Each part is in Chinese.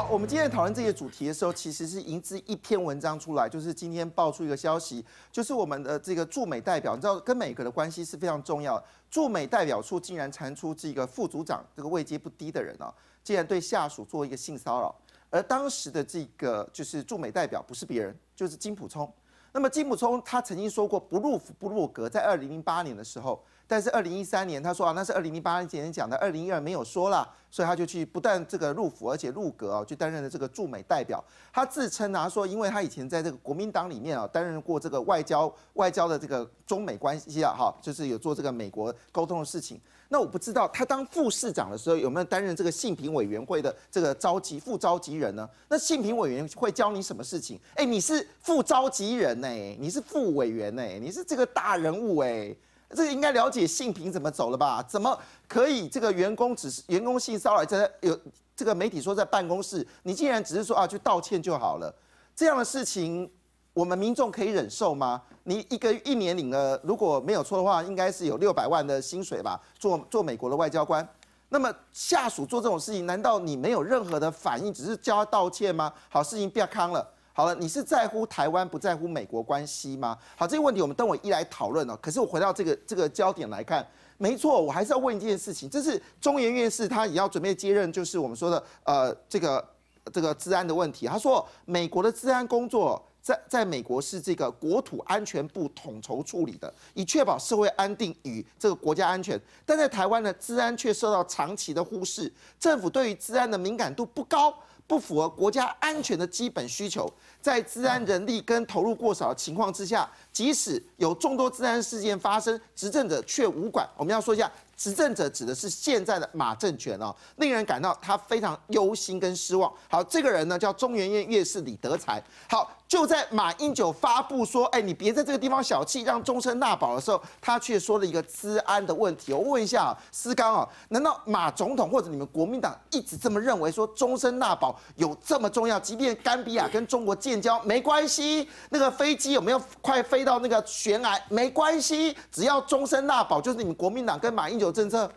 好，我们今天讨论这些主题的时候，其实是引自一篇文章出来，就是今天爆出一个消息，就是我们的这个驻美代表，你知道跟美国的关系是非常重要，驻美代表处竟然传出这个副组长，这个位阶不低的人啊，竟然对下属做一个性骚扰，而当时的这个就是驻美代表不是别人，就是金普聪。那么金普聪他曾经说过不入府不入阁，在二零零八年的时候，但是二零一三年他说啊，那是二零零八年讲的，二零一二没有说了，所以他就去不但这个入府，而且入阁哦，就担任了这个驻美代表。他自称啊说，因为他以前在这个国民党里面啊担任过这个外交外交的这个中美关系啊哈，就是有做这个美国沟通的事情。那我不知道他当副市长的时候有没有担任这个信评委员会的这个召集副召集人呢？那信评委员会教你什么事情？哎，你是副召集人。哎，你是副委员呢，你是这个大人物哎，这个应该了解性平怎么走了吧？怎么可以这个员工只是员工性骚扰，在有这个媒体说在办公室，你竟然只是说啊去道歉就好了？这样的事情，我们民众可以忍受吗？你一个一年领了如果没有错的话，应该是有六百万的薪水吧？做做美国的外交官，那么下属做这种事情，难道你没有任何的反应，只是叫他道歉吗？好事情不要康了。好了，你是在乎台湾，不在乎美国关系吗？好，这个问题我们等我一来讨论哦。可是我回到这个这个焦点来看，没错，我还是要问一件事情，这是中研院士他也要准备接任，就是我们说的呃这个这个治安的问题。他说，美国的治安工作在在美国是这个国土安全部统筹处理的，以确保社会安定与这个国家安全。但在台湾呢，治安却受到长期的忽视，政府对于治安的敏感度不高。不符合国家安全的基本需求，在治安人力跟投入过少的情况之下，即使有众多治安事件发生，执政者却无管。我们要说一下，执政者指的是现在的马政权哦，令人感到他非常忧心跟失望。好，这个人呢叫中元院院士李德才。好。就在马英九发布说：“哎，你别在这个地方小气，让终身纳保的时候，他却说了一个治安的问题。我问一下思刚啊，难道马总统或者你们国民党一直这么认为，说终身纳保有这么重要？即便甘比亚跟中国建交没关系，那个飞机有没有快飞到那个悬崖没关系？只要终身纳保，就是你们国民党跟马英九政策，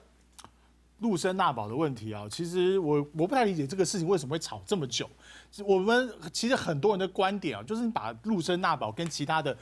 陆生纳保的问题啊？其实我我不太理解这个事情为什么会吵这么久。”我们其实很多人的观点啊，就是你把陆生纳保跟其他的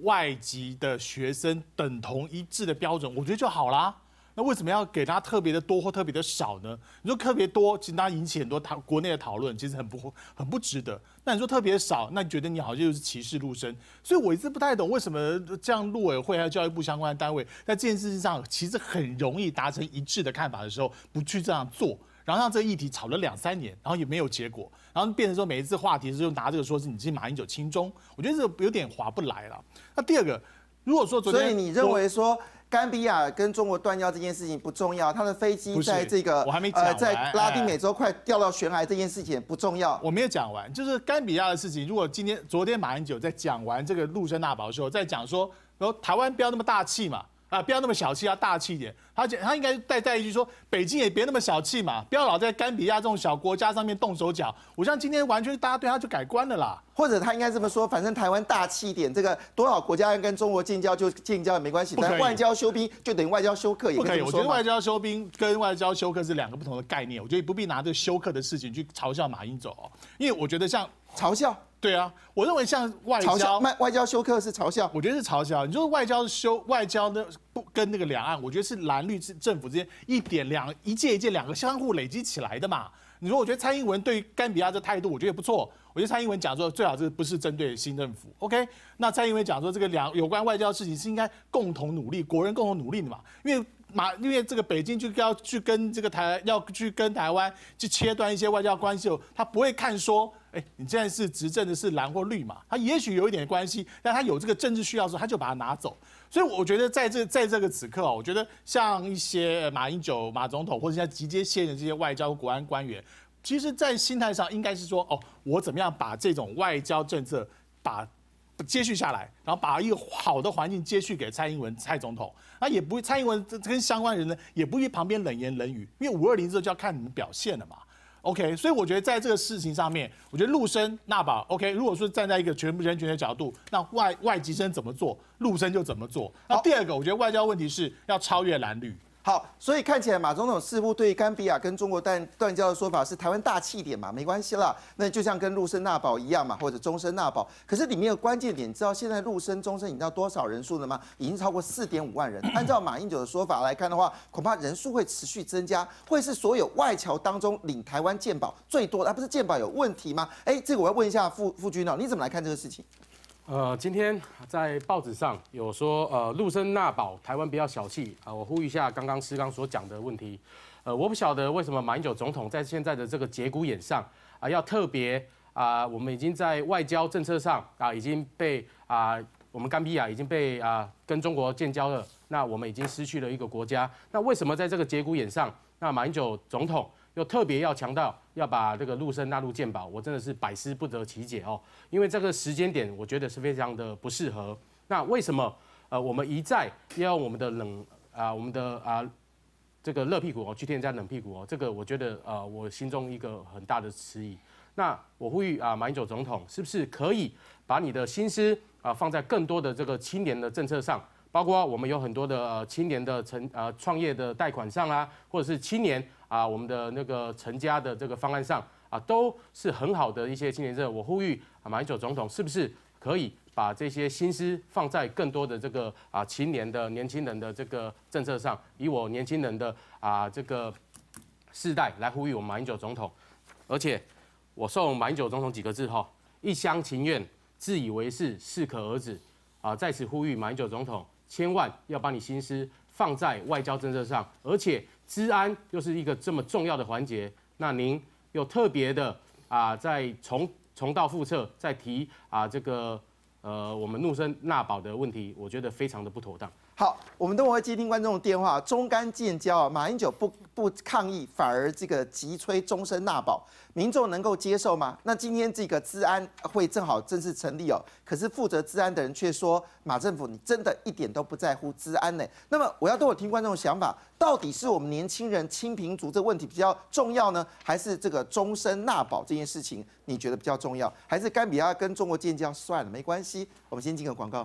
外籍的学生等同一致的标准，我觉得就好啦。那为什么要给他特别的多或特别的少呢？你说特别多，其实他引起很多讨国内的讨论，其实很不很不值得。那你说特别少，那你觉得你好像就是歧视陆生？所以我一直不太懂为什么这样，陆委会还有教育部相关的单位，在这件事情上其实很容易达成一致的看法的时候，不去这样做。然后让这个议题吵了两三年，然后也没有结果，然后变成说每一次话题的时候拿这个说是你是马英九轻中，我觉得这有点划不来了。那第二个，如果说昨天，所以你认为说，甘比亚跟中国断交这件事情不重要，他的飞机在这个我还没呃在拉丁美洲快掉到悬崖这件事情不重要，我没有讲完，就是甘比亚的事情，如果今天昨天马英九在讲完这个陆生大宝的时候，在讲说，说台湾不要那么大气嘛。啊，不要那么小气，要大气一点。他讲他应该带带一句说，北京也别那么小气嘛，不要老在甘比亚这种小国家上面动手脚。我像今天完全大家对他就改观了啦。或者他应该这么说，反正台湾大气一点，这个多少国家要跟中国建交就建交也没关系。但外交休兵就等于外交休克，也不可以。我觉得外交休兵跟外交休克是两个不同的概念，我觉得不必拿这个休克的事情去嘲笑马英九，因为我觉得像。嘲笑？对啊，我认为像外交、笑外交休克是嘲笑。我觉得是嘲笑。你说外交休外交呢，不跟那个两岸，我觉得是蓝绿政政府之间一点两一届一届两个相互累积起来的嘛。你说，我觉得蔡英文对于甘比亚这态度，我觉得也不错。我觉得蔡英文讲说最好是不是针对新政府。OK，那蔡英文讲说这个两有关外交事情是应该共同努力，国人共同努力的嘛。因为马因为这个北京就要去跟这个台要去跟台湾去切断一些外交关系，他不会看说。哎，你现在是执政的是蓝或绿嘛？他也许有一点关系，但他有这个政治需要时候，他就把它拿走。所以我觉得在这在这个此刻啊，我觉得像一些马英九马总统，或者在直接卸任这些外交国安官员，其实，在心态上应该是说哦，我怎么样把这种外交政策把接续下来，然后把一个好的环境接续给蔡英文蔡总统，那也不蔡英文跟相关人呢，也不会旁边冷言冷语，因为五二零之后就要看你们表现了嘛。OK，所以我觉得在这个事情上面，我觉得陆生那把 OK。如果说站在一个全部人权的角度，那外外籍生怎么做，陆生就怎么做。那第二个，我觉得外交问题是要超越蓝绿。好，所以看起来马总统似乎对甘比亚跟中国断断交的说法是台湾大气一点嘛，没关系啦。那就像跟陆生纳宝一样嘛，或者终身纳宝。可是里面的关键点，你知道现在陆生、终身，你知道多少人数了吗？已经超过四点五万人。按照马英九的说法来看的话，恐怕人数会持续增加，会是所有外侨当中领台湾健保最多的。那不是健保有问题吗？哎，这个我要问一下傅傅军啊，你怎么来看这个事情？呃，今天在报纸上有说，呃，陆生纳宝台湾比较小气啊。我呼吁一下刚刚师刚所讲的问题，呃，我不晓得为什么马英九总统在现在的这个节骨眼上啊，要特别啊，我们已经在外交政策上啊，已经被啊，我们冈比亚已经被啊跟中国建交了，那我们已经失去了一个国家，那为什么在这个节骨眼上，那马英九总统？又特别要强调要把这个陆生纳入健保，我真的是百思不得其解哦。因为这个时间点，我觉得是非常的不适合。那为什么呃，我们一再要用我们的冷啊，我们的啊这个热屁股哦，去添加冷屁股哦？这个我觉得呃，我心中一个很大的迟疑。那我呼吁啊，马英九总统是不是可以把你的心思啊放在更多的这个青年的政策上，包括我们有很多的青年的成呃创业的贷款上啊，或者是青年。啊，我们的那个成家的这个方案上啊，都是很好的一些青年政策。我呼吁啊，马英九总统，是不是可以把这些心思放在更多的这个啊青年的年轻人的这个政策上？以我年轻人的啊这个世代来呼吁我们马英九总统。而且我送马英九总统几个字哈：一厢情愿、自以为是、适可而止。啊，在此呼吁马英九总统，千万要把你心思。放在外交政策上，而且治安又是一个这么重要的环节，那您又特别的啊，在重重蹈覆辙，在提啊这个呃我们怒声纳保的问题，我觉得非常的不妥当。好，我们等会接听观众的电话。中干建交，马英九不不抗议，反而这个急催终身纳保，民众能够接受吗？那今天这个治安会正好正式成立哦，可是负责治安的人却说，马政府你真的一点都不在乎治安呢？那么我要等会听观众的想法，到底是我们年轻人清贫族这个问题比较重要呢，还是这个终身纳保这件事情你觉得比较重要？还是甘比亚跟中国建交算了，没关系？我们先进个广告。